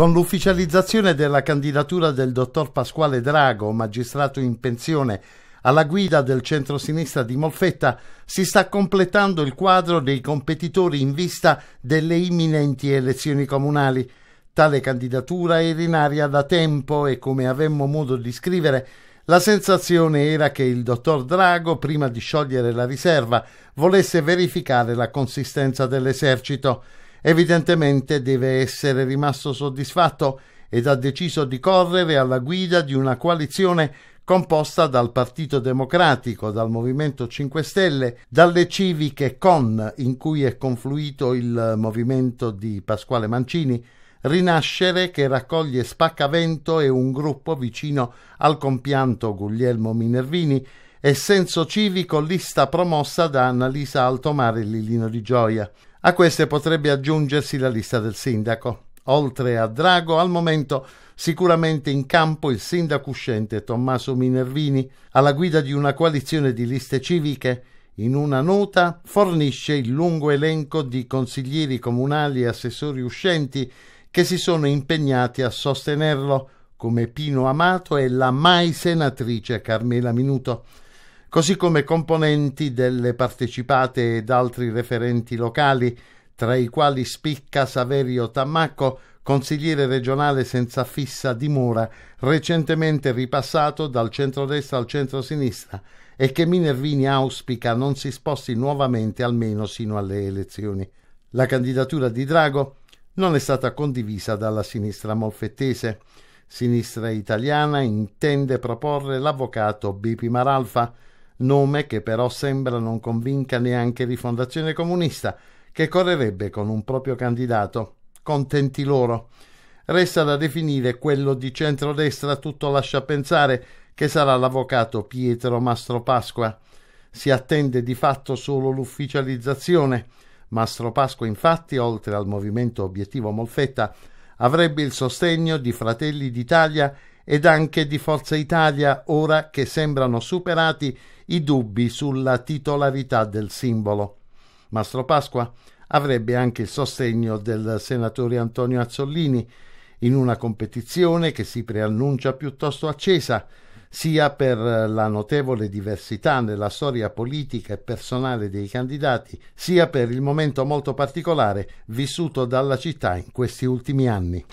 Con l'ufficializzazione della candidatura del dottor Pasquale Drago, magistrato in pensione, alla guida del centro-sinistra di Molfetta si sta completando il quadro dei competitori in vista delle imminenti elezioni comunali. Tale candidatura era in aria da tempo e, come avemmo modo di scrivere, la sensazione era che il dottor Drago, prima di sciogliere la riserva, volesse verificare la consistenza dell'esercito. Evidentemente deve essere rimasto soddisfatto ed ha deciso di correre alla guida di una coalizione composta dal Partito Democratico, dal Movimento 5 Stelle, dalle civiche con in cui è confluito il movimento di Pasquale Mancini, Rinascere che raccoglie Spaccavento e un gruppo vicino al compianto Guglielmo Minervini e Senso Civico lista promossa da Annalisa Altomare e Lilino Di Gioia. A queste potrebbe aggiungersi la lista del sindaco. Oltre a Drago, al momento sicuramente in campo il sindaco uscente Tommaso Minervini, alla guida di una coalizione di liste civiche, in una nota fornisce il lungo elenco di consiglieri comunali e assessori uscenti che si sono impegnati a sostenerlo, come Pino Amato e la mai senatrice Carmela Minuto così come componenti delle partecipate ed altri referenti locali, tra i quali spicca Saverio Tammacco, consigliere regionale senza fissa dimora, recentemente ripassato dal centrodestra al centrosinistra e che Minervini auspica non si sposti nuovamente almeno sino alle elezioni. La candidatura di Drago non è stata condivisa dalla sinistra molfettese. Sinistra italiana intende proporre l'avvocato Bipi Maralfa, nome che però sembra non convinca neanche Rifondazione Comunista, che correrebbe con un proprio candidato. Contenti loro. Resta da definire quello di centrodestra, tutto lascia pensare che sarà l'avvocato Pietro Mastro Pasqua. Si attende di fatto solo l'ufficializzazione. Mastro Pasqua, infatti, oltre al movimento obiettivo Molfetta, avrebbe il sostegno di Fratelli d'Italia ed anche di Forza Italia ora che sembrano superati i dubbi sulla titolarità del simbolo. Mastro Pasqua avrebbe anche il sostegno del senatore Antonio Azzollini in una competizione che si preannuncia piuttosto accesa, sia per la notevole diversità nella storia politica e personale dei candidati, sia per il momento molto particolare vissuto dalla città in questi ultimi anni.